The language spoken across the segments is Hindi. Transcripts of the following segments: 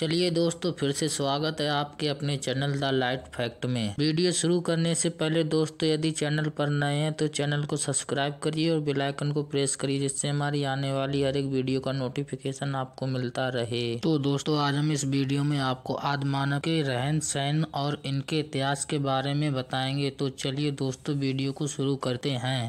चलिए दोस्तों फिर से स्वागत है आपके अपने चैनल द लाइट फैक्ट में वीडियो शुरू करने से पहले दोस्तों यदि चैनल पर नए हैं तो चैनल को सब्सक्राइब करिए और बेल आइकन को प्रेस करिए जिससे हमारी आने वाली हर एक वीडियो का नोटिफिकेशन आपको मिलता रहे तो दोस्तों आज हम इस वीडियो में आपको आदमान के रहन सहन और इनके इतिहास के बारे में बताएंगे तो चलिए दोस्तों वीडियो को शुरू करते हैं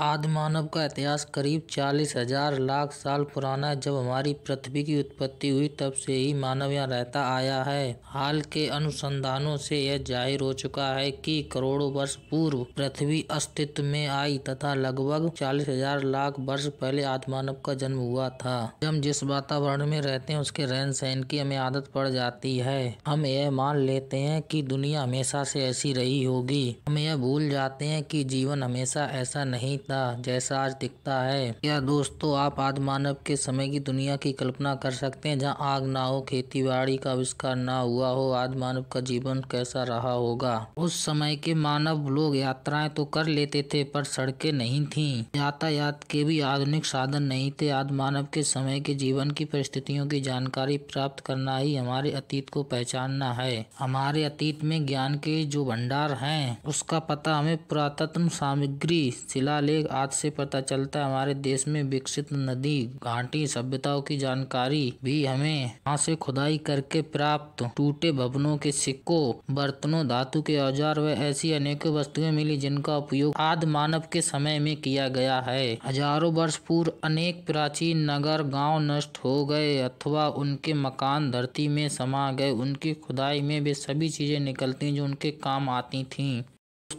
आदिमानव का इतिहास करीब चालीस हजार लाख साल पुराना है जब हमारी पृथ्वी की उत्पत्ति हुई तब से ही मानव यहाँ रहता आया है हाल के अनुसंधानों से यह जाहिर हो चुका है कि करोड़ों वर्ष पूर्व पृथ्वी अस्तित्व में आई तथा लगभग चालीस हजार लाख वर्ष पहले आदिमानव का जन्म हुआ था हम जिस वातावरण में रहते हैं उसके रहन सहन की हमें आदत पड़ जाती है हम यह मान लेते हैं कि दुनिया हमेशा से ऐसी रही होगी हम यह भूल जाते हैं कि जीवन हमेशा ऐसा नहीं था जैसा आज दिखता है या दोस्तों आप आदमानव के समय की दुनिया की कल्पना कर सकते हैं जहां आग ना हो खेतीबाड़ी का आविष्कार ना हुआ हो आदमानव का जीवन कैसा रहा होगा उस समय के मानव लोग यात्राएं तो कर लेते थे पर सड़कें नहीं थी यातायात के भी आधुनिक साधन नहीं थे आदमानव के समय के जीवन की परिस्थितियों की जानकारी प्राप्त करना ही हमारे अतीत को पहचानना है हमारे अतीत में ज्ञान के जो भंडार हैं उसका पता हमें पुरातत्व सामग्री शिला उल्लेख आज से पता चलता है हमारे देश में विकसित नदी घाटी सभ्यताओं की जानकारी भी हमें यहाँ से खुदाई करके प्राप्त टूटे भवनों के सिक्कों बर्तनों धातु के औजार व ऐसी अनेकों वस्तुएं मिली जिनका उपयोग आदि मानव के समय में किया गया है हजारों वर्ष पूर्व अनेक प्राचीन नगर गांव नष्ट हो गए अथवा उनके मकान धरती में समा गए उनकी खुदाई में वे सभी चीजें निकलती जो उनके काम आती थीं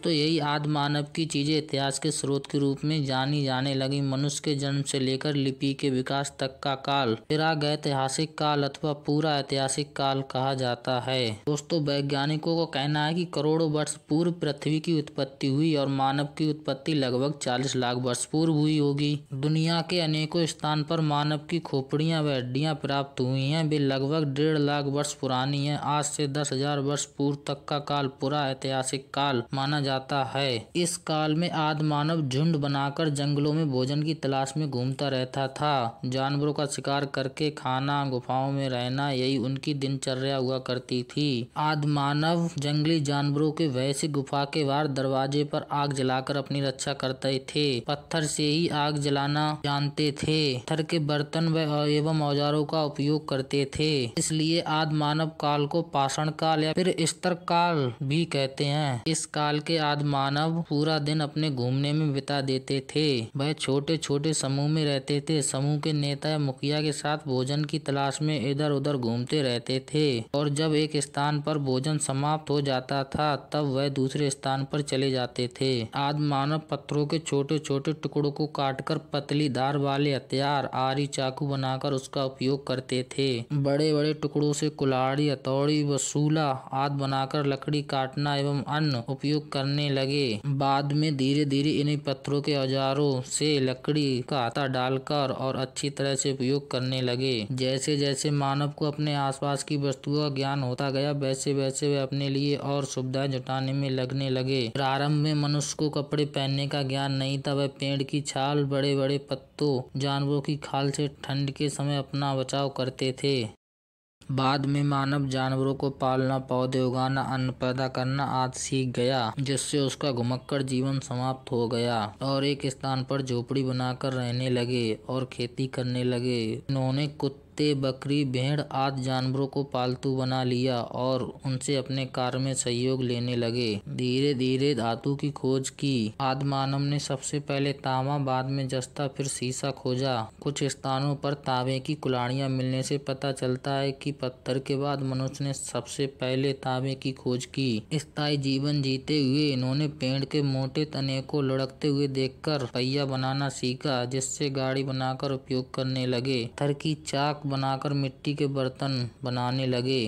दोस्तों यही आदि मानव की चीज़ें इतिहास के स्रोत के रूप में जानी जाने लगी मनुष्य के जन्म से लेकर लिपि के विकास तक का काल प्राग ऐतिहासिक काल अथवा पूरा ऐतिहासिक काल कहा जाता है दोस्तों वैज्ञानिकों का कहना है कि करोड़ों वर्ष पूर्व पृथ्वी की उत्पत्ति हुई और मानव की उत्पत्ति लगभग चालीस लाख वर्ष पूर्व हुई होगी दुनिया के अनेकों स्थान पर मानव की खोपड़ियाँ व हड्डियाँ प्राप्त हुई हैं वे लगभग डेढ़ लाख वर्ष पुरानी हैं आज से दस हजार वर्ष पूर्व तक का काल पूरा ऐतिहासिक काल माना जा जाता है इस काल में आदमानव झुंड बनाकर जंगलों में भोजन की तलाश में घूमता रहता था जानवरों का शिकार करके खाना गुफाओं में रहना यही उनकी दिनचर्या हुआ करती थी आदमानव जंगली जानवरों के भय से गुफा के बाहर दरवाजे पर आग जलाकर अपनी रक्षा करते थे पत्थर से ही आग जलाना जानते थे पत्थर के बर्तन व एवं औजारों का उपयोग करते थे इसलिए आदमानव काल को पाषाण काल या फिर स्तर काल भी कहते हैं इस काल के आदि मानव पूरा दिन अपने घूमने में बिता देते थे वह छोटे छोटे समूह में रहते थे समूह के नेता या मुखिया के साथ भोजन की तलाश में इधर उधर घूमते रहते थे और जब एक स्थान पर भोजन समाप्त हो जाता था तब वह दूसरे स्थान पर चले जाते थे आद मानव पत्थरों के छोटे छोटे टुकड़ों को काटकर पतली धार वाले हथियार आरी चाकू बनाकर उसका उपयोग करते थे बड़े बड़े टुकड़ों से कुल्हाड़ी हथौड़ी वसूला आदि बनाकर लकड़ी काटना एवं अन्य उपयोग करने करने लगे बाद में धीरे धीरे इन्हीं पत्थरों के औजारों से लकड़ी का हाथा डालकर और अच्छी तरह से उपयोग करने लगे जैसे जैसे मानव को अपने आसपास की वस्तुओं का ज्ञान होता गया वैसे वैसे वे अपने लिए और सुविधाएं जुटाने में लगने लगे प्रारंभ में मनुष्य को कपड़े पहनने का ज्ञान नहीं था वह पेड़ की छाल बड़े बड़े पत्तों जानवरों की खाल से ठंड के समय अपना बचाव करते थे बाद में मानव जानवरों को पालना पौधे उगाना अन्न पैदा करना आदि सीख गया जिससे उसका घुमक्कड़ जीवन समाप्त हो गया और एक स्थान पर झोपड़ी बनाकर रहने लगे और खेती करने लगे उन्होंने कुछ कुत्ते बकरी भेड़ आदि जानवरों को पालतू बना लिया और उनसे अपने कार्य में सहयोग लेने लगे धीरे धीरे धातु की खोज की आदमानव ने सबसे पहले तांबा बाद में जस्ता फिर शीशा खोजा कुछ स्थानों पर तांबे की कुलाड़ियां मिलने से पता चलता है कि पत्थर के बाद मनुष्य ने सबसे पहले तांबे की खोज की स्थायी जीवन जीते हुए इन्होंने पेड़ के मोटे तने को लुढ़कते हुए देखकर पहिया बनाना सीखा जिससे गाड़ी बनाकर उपयोग करने लगे थर की चाक बनाकर मिट्टी के बर्तन बनाने लगे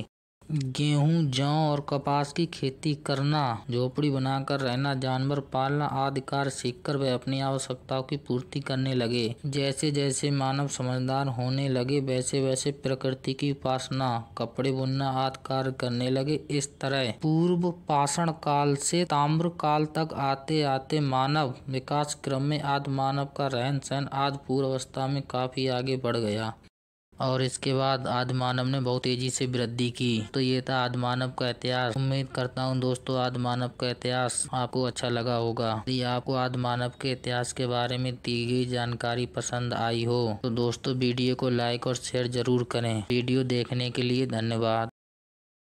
गेहूं, जौ और कपास की खेती करना झोपड़ी बनाकर रहना जानवर पालना आदि कार्य सीखकर वे अपनी आवश्यकताओं की पूर्ति करने लगे जैसे जैसे मानव समझदार होने लगे वैसे वैसे प्रकृति की उपासना कपड़े बुनना आदि कार्य करने लगे इस तरह पूर्व पाषण काल से ताम्र काल तक आते आते मानव विकास क्रम में आदि मानव का रहन सहन आदि पूर्व अवस्था में काफी आगे बढ़ गया और इसके बाद आदमानव ने बहुत तेजी से वृद्धि की तो ये था आदमानव का इतिहास उम्मीद करता हूँ दोस्तों आदमानव का इतिहास आपको अच्छा लगा होगा यदि आपको आदमानव के इतिहास के बारे में दी गई जानकारी पसंद आई हो तो दोस्तों वीडियो को लाइक और शेयर जरूर करें वीडियो देखने के लिए धन्यवाद